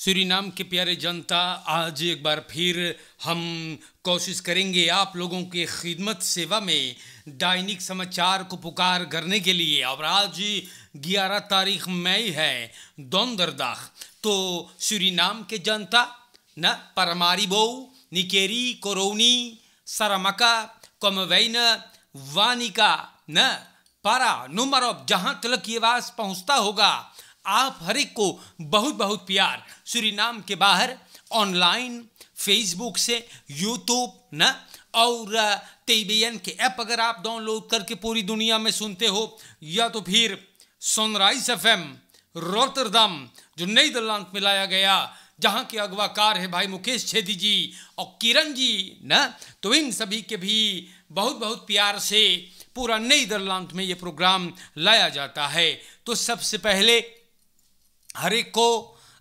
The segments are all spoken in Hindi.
सूरीनाम के प्यारे जनता आज एक बार फिर हम कोशिश करेंगे आप लोगों के खिदमत सेवा में दैनिक समाचार को पुकार करने के लिए और आज ग्यारह तारीख मई है दौंदरदाख तो सूरीनाम के जनता न परमारी बो निकेरी कोरोनी सरमका कमवैन वानिका न पारा नुमर जहाँ तलक ये आवाज़ पहुँचता होगा आप हर एक को बहुत बहुत प्यार सूरीनाम के बाहर ऑनलाइन फेसबुक से यूट्यूब न और तेबीएन के ऐप अगर आप डाउनलोड करके पूरी दुनिया में सुनते हो या तो फिर सनराइज एफ एम रोतरदम जो नई दलांत में लाया गया जहाँ के अगवाकार है भाई मुकेश छेदी जी और किरण जी न तो इन सभी के भी बहुत बहुत प्यार से पूरा नई दरलांत में ये प्रोग्राम लाया जाता है तो सबसे पहले हर एक को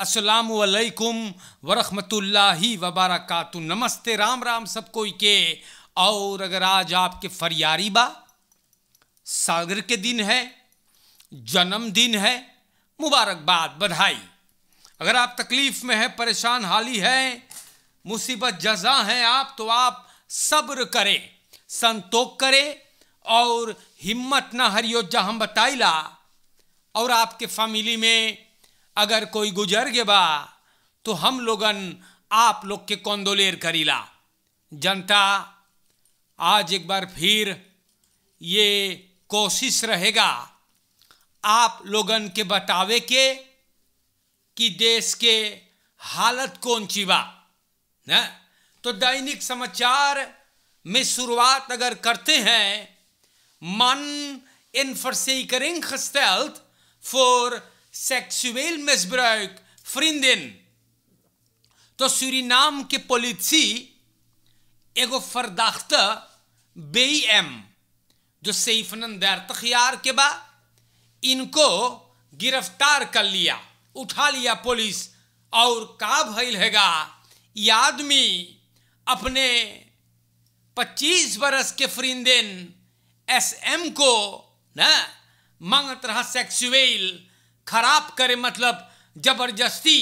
असलकुम वरहमतुल्लि वबारकत नमस्ते राम राम सब कोई के और अगर आज आपके फरियारी बा सागर के दिन है जन्मदिन है मुबारकबाद बधाई अगर आप तकलीफ़ में हैं परेशान हाली है मुसीबत जजा हैं आप तो आप सब्र करें संतोख करें और हिम्मत ना हरियो जहाँ बताइला और आपके फैमिली में अगर कोई गुजर गे बा तो हम लोगन आप लोग के कौंदोलेर करीला जनता आज एक बार फिर ये कोशिश रहेगा आप लोगन के बतावे के कि देश के हालत कौन ची बा तो दैनिक समाचार में शुरुआत अगर करते हैं मन इन फरसे करेंग फॉर seksueel मिसब्रक फ्रिंदेन तो सूरी नाम के पुलिसी एगो फरदाख्त बे एम जो सैफनन दैर तखियार के बाद इनको गिरफ्तार कर लिया उठा लिया पुलिस और का भैल हैगा ये आदमी अपने पच्चीस बरस के फ्रिंदेन एस एम को न मांगत रहा सेक्सुअल खराब करे मतलब जबरदस्ती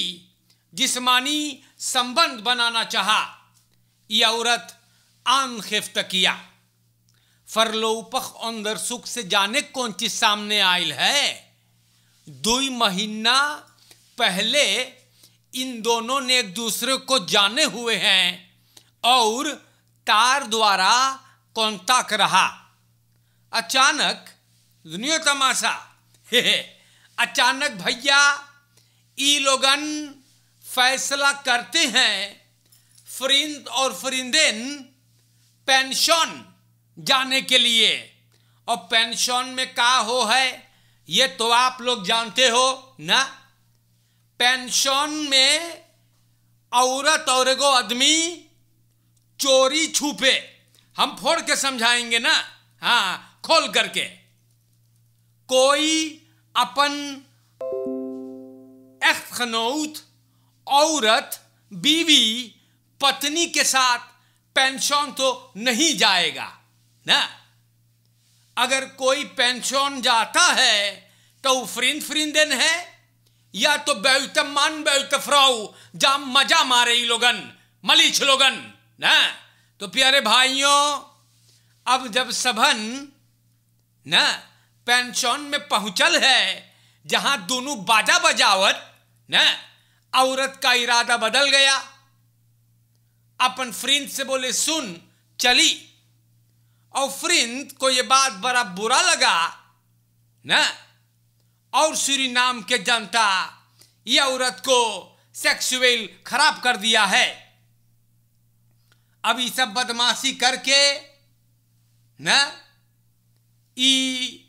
जिस्मानी संबंध बनाना चाहा यह औरत आम खेफ किया फरलोपख अंदर सुख से जाने कौन चीज सामने आयल है दो महीना पहले इन दोनों ने एक दूसरे को जाने हुए हैं और तार द्वारा कौनताक रहा अचानक दुनिया तमाशा हे, हे अचानक भैया ई लोगन फैसला करते हैं फरिंद और फरिंदेन पेंशन जाने के लिए और पेंशन में का हो है ये तो आप लोग जानते हो ना पेंशन में औरत और एगो आदमी चोरी छुपे हम फोड़ के समझाएंगे ना हाँ खोल करके कोई अपन echtgenoot, औरत बीवी पत्नी के साथ पेंशन तो नहीं जाएगा ना अगर कोई पेंशन जाता है तो फ्रिंद फ्रिंदन है या तो बेउतमान बेउतफ्राऊ जा मजा मारे लोगन मलिच लोगन ना तो प्यारे भाइयों अब जब सभन ना पेंशन में पहुंचल है जहां दोनों बाजा बजावत न औरत का इरादा बदल गया अपन फ्रिंद से बोले सुन चली और फ्रिंद को यह बात बड़ा बुरा लगा न और श्री नाम के जनता ये औरत को सेक्सुअल खराब कर दिया है अब सब बदमाशी करके न ई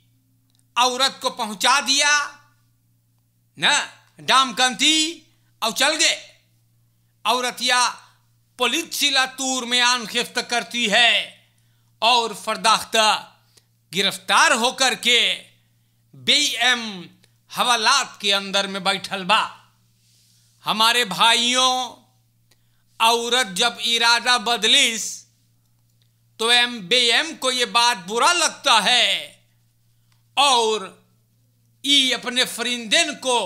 औरत को पहुंचा दिया न डामकंती और चल गए औरतिया पुलिसिला तूर में आन खिफ्त करती है और फरदाख्ता गिरफ्तार होकर के बेएम एम हवालात के अंदर में बैठल बा हमारे भाइयों औरत जब इरादा बदलिस तो एम बेएम एम को ये बात बुरा लगता है और ई अपने फरिंदेन को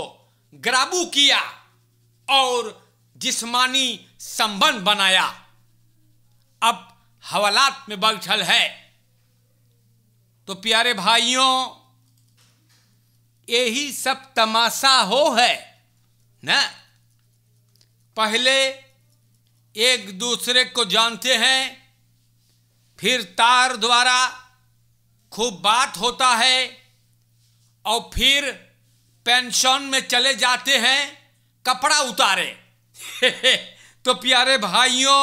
ग्राबू किया और जिस्मानी संबंध बनाया अब हवालात में बगछल है तो प्यारे भाइयों यही सब तमाशा हो है ना पहले एक दूसरे को जानते हैं फिर तार द्वारा खूब बात होता है और फिर पेंशन में चले जाते हैं कपड़ा उतारे तो प्यारे भाइयों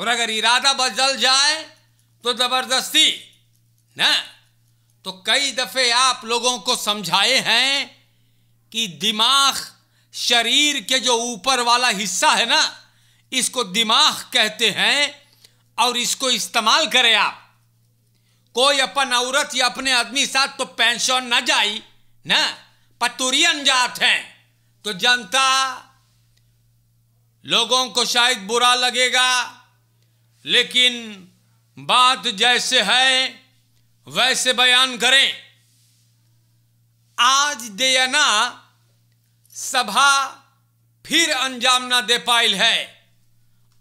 और अगर इरादा बदल जाए तो ज़बरदस्ती ना तो कई दफ़े आप लोगों को समझाए हैं कि दिमाग शरीर के जो ऊपर वाला हिस्सा है ना इसको दिमाग कहते हैं और इसको इस्तेमाल करें आप कोई अपन औरत या अपने आदमी साथ तो पेंशन ना जाई ना पतुरियन जात हैं तो जनता लोगों को शायद बुरा लगेगा लेकिन बात जैसे है वैसे बयान करें आज देना सभा फिर अंजाम ना दे पाई है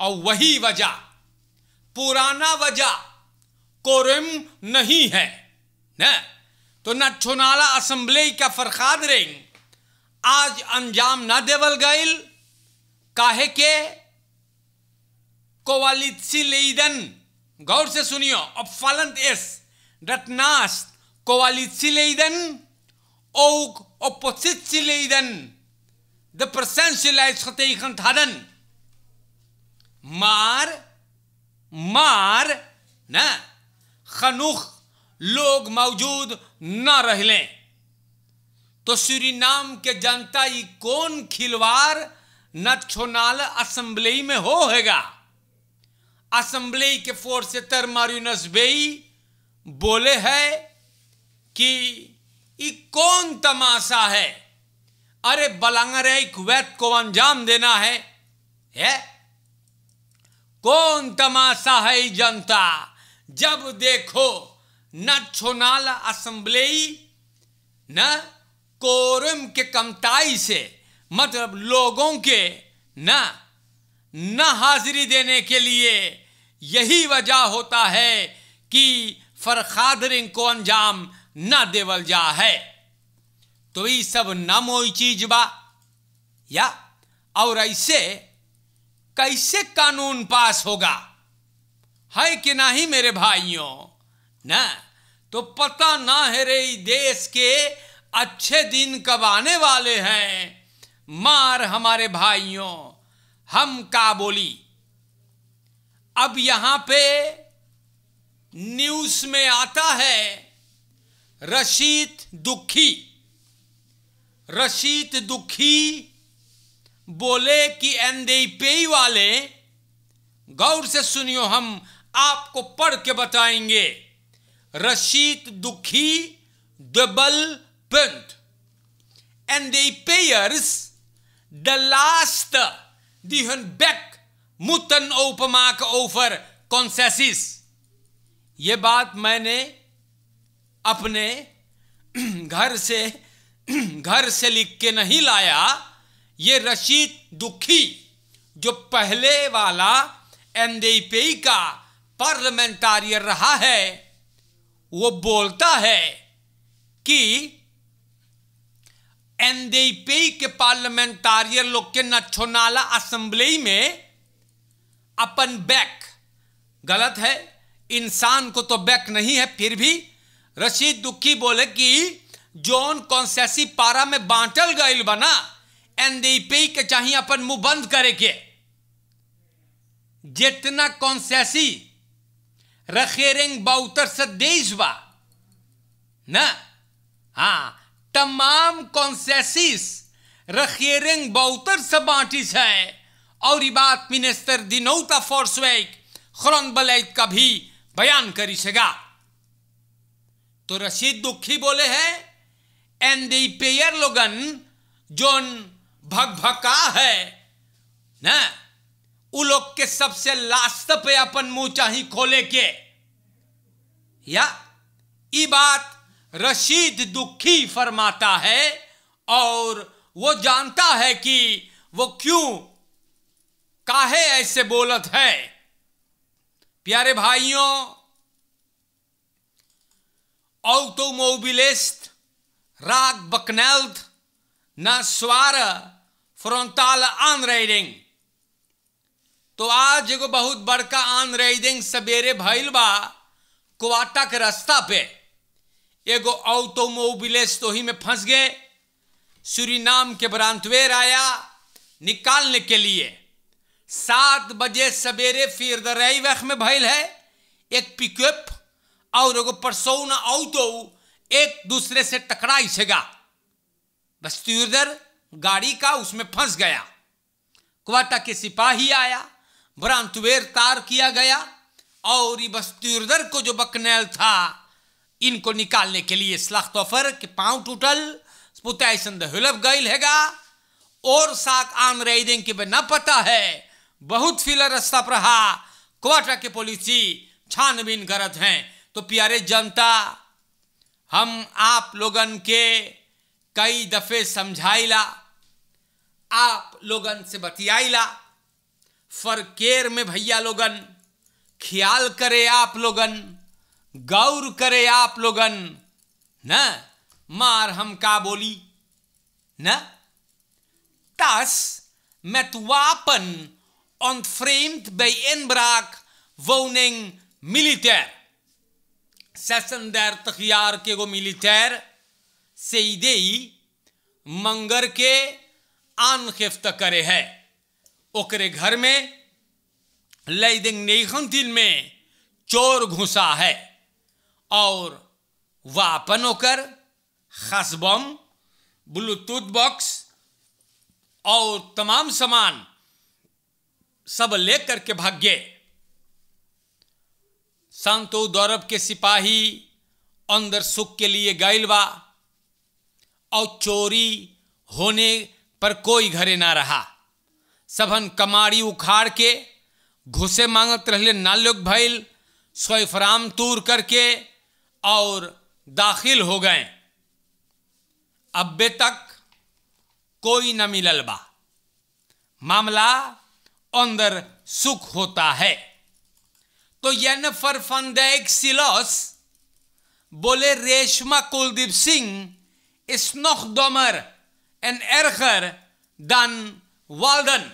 और वही वजह पुराना वजह कोरम नहीं है ना? तो न छोनाला असम्बली का फरखाद रेंग आज अंजाम न देवल गईल काहे के कोवालिदन गौर से सुनियो अब फलंत एस रटनास कोवालिदन ओक सिलेदन द प्रसेंशियलाइज खतेखन थादन मार मार ना खनुख लोग मौजूद न रह लें तो श्री नाम के जनता ही कौन खिलवार न छोनाल असेंबली में हो हैगा असम्बली के तर मारूनस बेई बोले है कि ये कौन तमाशा है अरे एक वैद को अंजाम देना है, है? कौन तमाशा है जनता जब देखो न छोनाल असम्बली न कोरम के कमताई से मतलब लोगों के न न हाजिरी देने के लिए यही वजह होता है कि फरखादरिंग को अंजाम न देवल जा है तो ये सब न मोई चीज बा या और ऐसे कैसे कानून पास होगा है कि नहीं मेरे भाइयों ना तो पता ना है रे देश के अच्छे दिन कब आने वाले हैं मार हमारे भाइयों हम का बोली अब यहां पे न्यूज में आता है रशीद दुखी रशीद दुखी बोले कि एनडीपी वाले गौर से सुनियो हम आपको पढ़ के बताएंगे रशीद दुखी डबल पिंट and they pairs the last die बैक मुतन moeten openmaken over कॉन्सेसिस ये बात मैंने अपने घर से घर से लिख के नहीं लाया ये रशीद दुखी जो पहले वाला एंड का पार्लियामेंटारियन रहा है वो बोलता है कि एनडीपी के पार्लियामेंटारियन लोग के नछोनाला असेंबली में अपन बैक गलत है इंसान को तो बैक नहीं है फिर भी रशीद दुखी बोले कि जोन कॉन्सेसी पारा में बांटल गए बना एनडीपी के चाहिए अपन मुंह बंद करे के जितना कॉन्सेसी रखेरेंग बाउतर सदेशवा ना हाँ तमाम कॉन्सेसिस रखेरेंग बाउतर सबाटिस है और बात मिनिस्टर दिनौता फोर्सवेक खुरन बलैद का भी बयान करी सगा तो रशीद दुखी बोले है एंड पेयर लोगन जोन भग है ना उ लोग के सबसे लास्ट पे अपन मुंह चाह खोले के या बात रशीद दुखी फरमाता है और वो जानता है कि वो क्यों काहे ऐसे बोलत है प्यारे भाइयों राग बकनेल्थ न स्वार zware आन aanrijding. तो आज एगो बहुत बड़का आन रेडिंग सवेरे भइल बा के रास्ता पे एगो ऑटोमोबिलेस तो ही में फंस गए नाम के ब्रांतवेर आया निकालने के लिए सात बजे सवेरे फिर दरई वक्त में भैल है एक पिकअप और एगो परसौना ऑटो एक दूसरे से टकराई छेगा बस तीर गाड़ी का उसमें फंस गया क्वाटा के सिपाही आया भ्रांतवेर तार किया गया और बस्तियोदर को जो बकनेल था इनको निकालने के लिए सलाख्तोफर के पांव टूटल पुताई संद गैल हैगा और साक आन रही दें कि न पता है बहुत फिलर रस्ता रहा क्वाटा के पॉलिसी छानबीन करत हैं तो प्यारे जनता हम आप लोगन के कई दफ़े समझाइला आप लोगन से बतियाईला फरकेर में भैया लोगन ख्याल करे आप लोगन गौर करे आप लोगन न मार हम का बोली न तस मैं तो वापन ऑन फ्रेम बाई एन ब्राक वोनिंग मिलिटेर सेशन दैर तखियार के वो मिलिटेर से ही मंगर के आन खिफ्त करे है ओकरे घर में लैदिंग नेखन दिन में चोर घुसा है और वापन होकर खसबम ब्लूटूथ बॉक्स और तमाम सामान सब ले करके भाग गए संतो दौरव के सिपाही अंदर सुख के लिए गायलवा और चोरी होने पर कोई घरे ना रहा सभन कमारी उखाड़ के घुसे मांगत रहले नालुक भैल स्वयफराम तूर करके और दाखिल हो गए अबे तक कोई न मिलल बा मामला अंदर सुख होता है तो यन फरफंदैक सिलोस बोले रेशमा कुलदीप सिंह दोमर एन एरखर दन वाल्दन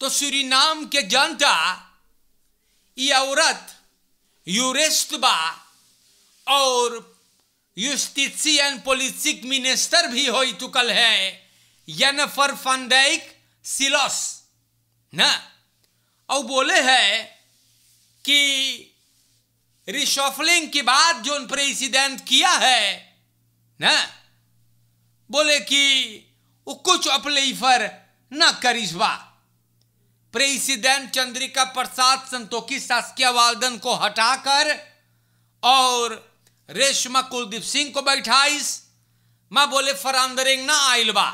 तो सूरीनाम के जनता ये औरत यूरेस्ट बा और यूस्टिशियन पॉलिटिक मिनिस्टर भी हो चुकल है यनफर फंदैक सिलोस ना और बोले है कि रिशफलिंग के बाद जो प्रेसिडेंट किया है ना बोले कि वो कुछ अपलेफर ना करिश्वा प्रेसिडेंट चंद्रिका प्रसाद संतोखी शासकीय वालदन को हटाकर और रेशमा कुलदीप सिंह को बैठाइस मां बोले फरांदरिंग ना आइलबा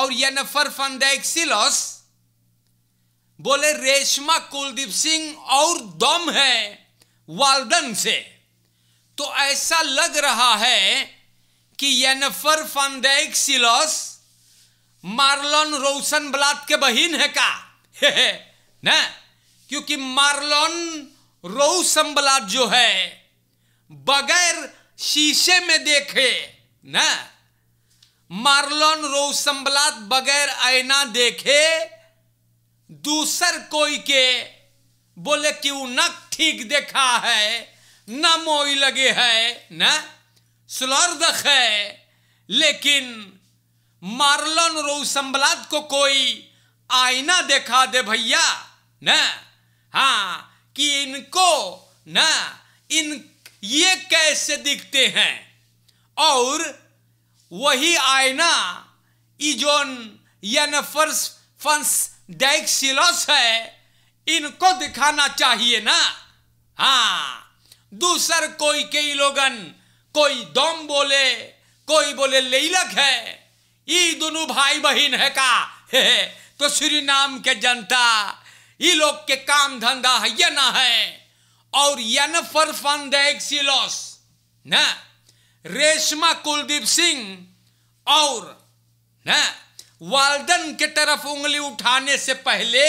और ये नफर फंदेक्सिलोस बोले रेशमा कुलदीप सिंह और दम है वालदन से तो ऐसा लग रहा है कि यनफर फंदेक्सिलोस सिलस मार्लोन रोशन ब्लाद के बहिन है का हे हे ना क्योंकि मार्लोन रोशन ब्लाद जो है बगैर शीशे में देखे ना मार्लोन रोशन ब्लाद बगैर आईना देखे दूसर कोई के बोले कि वो नक ठीक देखा है न मोई लगे है न स्लर्दख है लेकिन मारलन रो संबलाद को कोई आईना देखा दे भैया न हाँ कि इनको न इन ये कैसे दिखते हैं और वही आईना इजोन यान फर्स फंस डेक्सिलोस है इनको दिखाना चाहिए ना हाँ दूसर कोई कई लोगन कोई दम बोले कोई बोले लेलक है ये दोनों भाई बहन है का हे, तो श्री नाम के जनता ये लोग के काम धंधा है ये ना है और यन फर फंद न रेशमा कुलदीप सिंह और न वालदन के तरफ उंगली उठाने से पहले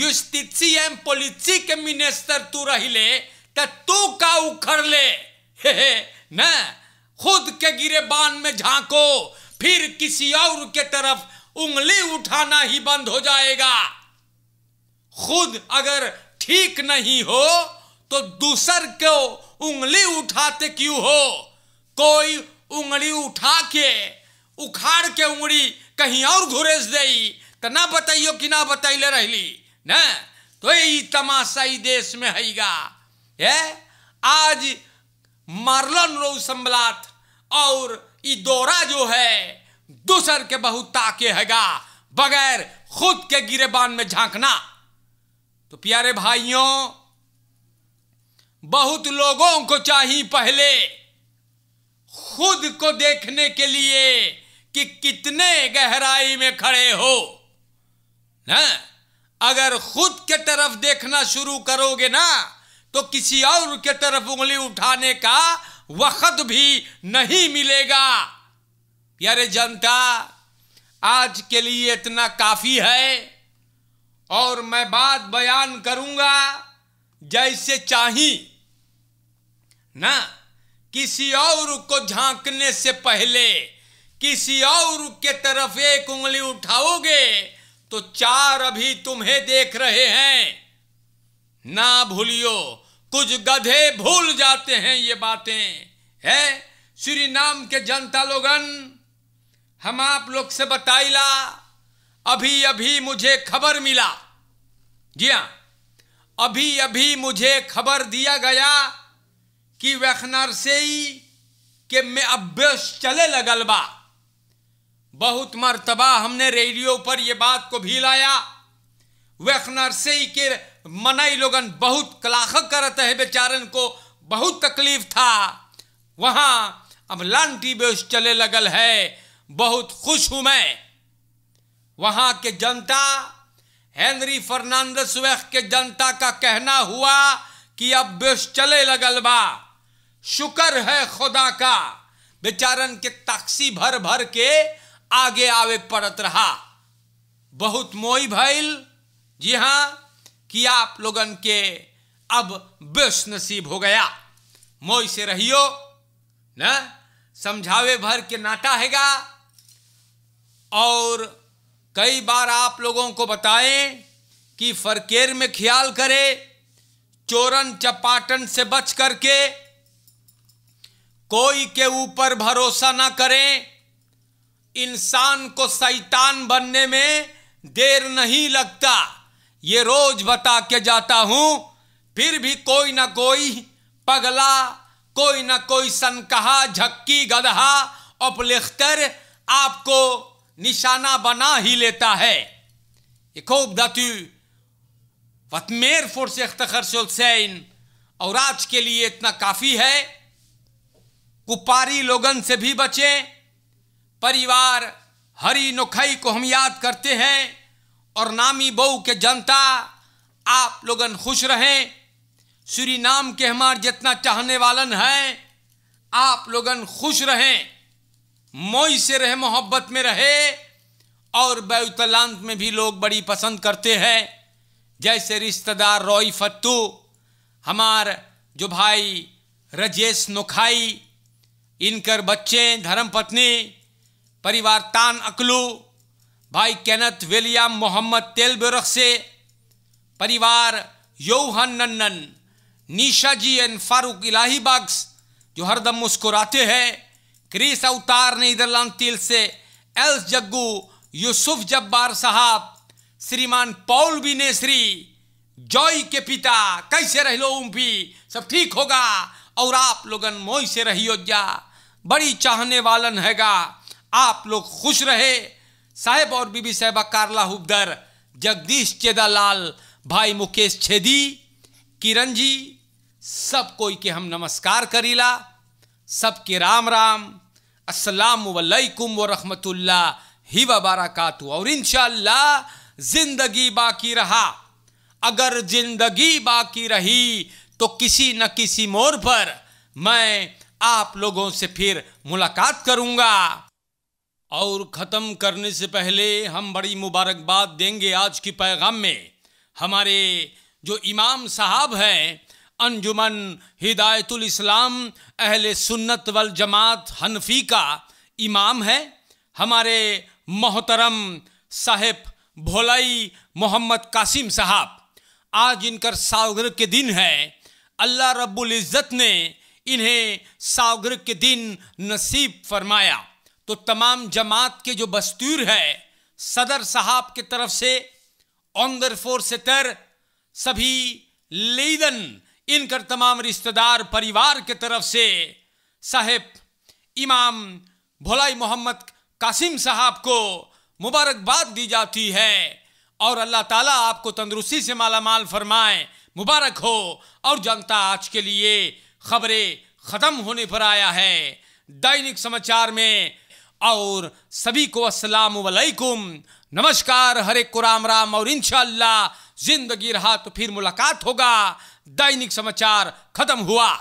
युस्टिसी एम पोलिसी के मिनिस्टर तू रहिले ले तू का उखड़ ले न खुद के गिरे बांध में झांको फिर किसी और के तरफ उंगली उठाना ही बंद हो जाएगा खुद अगर ठीक नहीं हो तो दूसर को उंगली उठाते क्यों हो कोई उंगली उठा के उखाड़ के उंगली कहीं और घुरेस दई तो ना बताइयो कि ना बतैले रही न तो यही ही देश में है आज मारलन रो संभला और दौरा जो है दूसर के बहुत ताके हैगा बगैर खुद के गिरेबान में झांकना तो प्यारे भाइयों बहुत लोगों को चाहिए पहले खुद को देखने के लिए कि कितने गहराई में खड़े हो ना अगर खुद के तरफ देखना शुरू करोगे ना तो किसी और के तरफ उंगली उठाने का वक़्त भी नहीं मिलेगा यारे जनता आज के लिए इतना काफ़ी है और मैं बात बयान करूंगा जैसे चाही ना किसी और को झांकने से पहले किसी और के तरफ एक उंगली उठाओगे तो चार अभी तुम्हें देख रहे हैं ना भूलियो कुछ गधे भूल जाते हैं ये बातें है श्री नाम के जनता लोगन हम आप लोग से बताइला अभी अभी मुझे खबर मिला जी हाँ अभी अभी मुझे खबर दिया गया कि से ही के मैं अभ्यस चले लगल बा बहुत मरतबा हमने रेडियो पर यह बात को भी लाया से ही के मनाई लोगन बहुत कलाख करते हैं बेचारन को बहुत तकलीफ था वहां अब लांटी बेस चले लगल है बहुत खुश हूं मैं वहां के जनता हेनरी फर्नांडस वेख के जनता का कहना हुआ कि अब बेस चले लगल बा शुक्र है खुदा का बेचारन के ताक्सी भर भर के आगे आवे पड़त रहा बहुत मोई भैल जी हाँ कि आप लोगन के अब बेस नसीब हो गया मोई से रहियो न समझावे भर के नाटा हैगा और कई बार आप लोगों को बताएं कि फरकेर में ख्याल करे चोरन चपाटन से बच करके कोई के ऊपर भरोसा ना करें इंसान को शैतान बनने में देर नहीं लगता ये रोज बता के जाता हूं फिर भी कोई ना कोई पगला कोई ना कोई सनकहा झक्की गधहा उपलिखकर आपको निशाना बना ही लेता है खूबदती वतमेर फोर्स सुलसैन और आज के लिए इतना काफ़ी है कुपारी लोगन से भी बचें परिवार हरी नुखई को हम याद करते हैं और नामी बहु के जनता आप लोगन खुश रहें श्री नाम के हमार जितना चाहने वालन हैं आप लोगन खुश रहें मोई से रहे मोहब्बत में रहे और बैतलांत में भी लोग बड़ी पसंद करते हैं जैसे रिश्तेदार रॉय फत्तू हमार जो भाई रजेश नुखाई इनकर बच्चे धर्म पत्नी परिवार तान अकलू भाई कैनथ विलियम मोहम्मद तेलबरख से परिवार यौहन नन्नन निशा जी एंड फारूक इलाही बाग्स जो हरदम मुस्कुराते हैं क्रिस अवतार नीदरलैंड तिल से एल्स जग्गू यूसुफ जब्बार साहब श्रीमान पौल श्री जॉय के पिता कैसे रह लो भी सब ठीक होगा और आप लोगन मोई से रहियो जा बड़ी चाहने वालन हैगा आप लोग खुश रहे साहेब और बीबी साहेबा कार्ला हुबदर जगदीश चेदालाल भाई मुकेश छेदी किरण जी सब कोई के हम नमस्कार करीला सबके राम राम अस्सलाम वालेकुम व रहमतुल्ला ही वबारकातु और इनशाला ज़िंदगी बाकी रहा अगर ज़िंदगी बाकी रही तो किसी न किसी मोड़ पर मैं आप लोगों से फिर मुलाकात करूँगा और ख़त्म करने से पहले हम बड़ी मुबारकबाद देंगे आज की पैगाम में हमारे जो इमाम साहब हैं अंजुमन हिदायतुल इस्लाम अहले सुन्नत वल जमात हनफी का इमाम है हमारे मोहतरम साहिब भोलाई मोहम्मद कासिम साहब आज इनकर सागर के दिन है अल्लाह रब्बुल इज़्ज़त ने इन्हें सागर के दिन नसीब फरमाया तो तमाम जमात के जो बस्तूर है सदर साहब की तरफ से ऑनदर फोर से तर सभी लेदन इनकर तमाम रिश्तेदार परिवार के तरफ से साहेब इमाम भोलाई मोहम्मद कासिम साहब को मुबारकबाद दी जाती है और अल्लाह ताला आपको तंदरुस्ती से माला माल फरमाए मुबारक हो और जनता आज के लिए खबरें ख़त्म होने पर आया है दैनिक समाचार में और सभी को अस्सलाम वालेकुम नमस्कार हरे को राम राम और इनशाला जिंदगी रहा तो फिर मुलाकात होगा दैनिक समाचार खत्म हुआ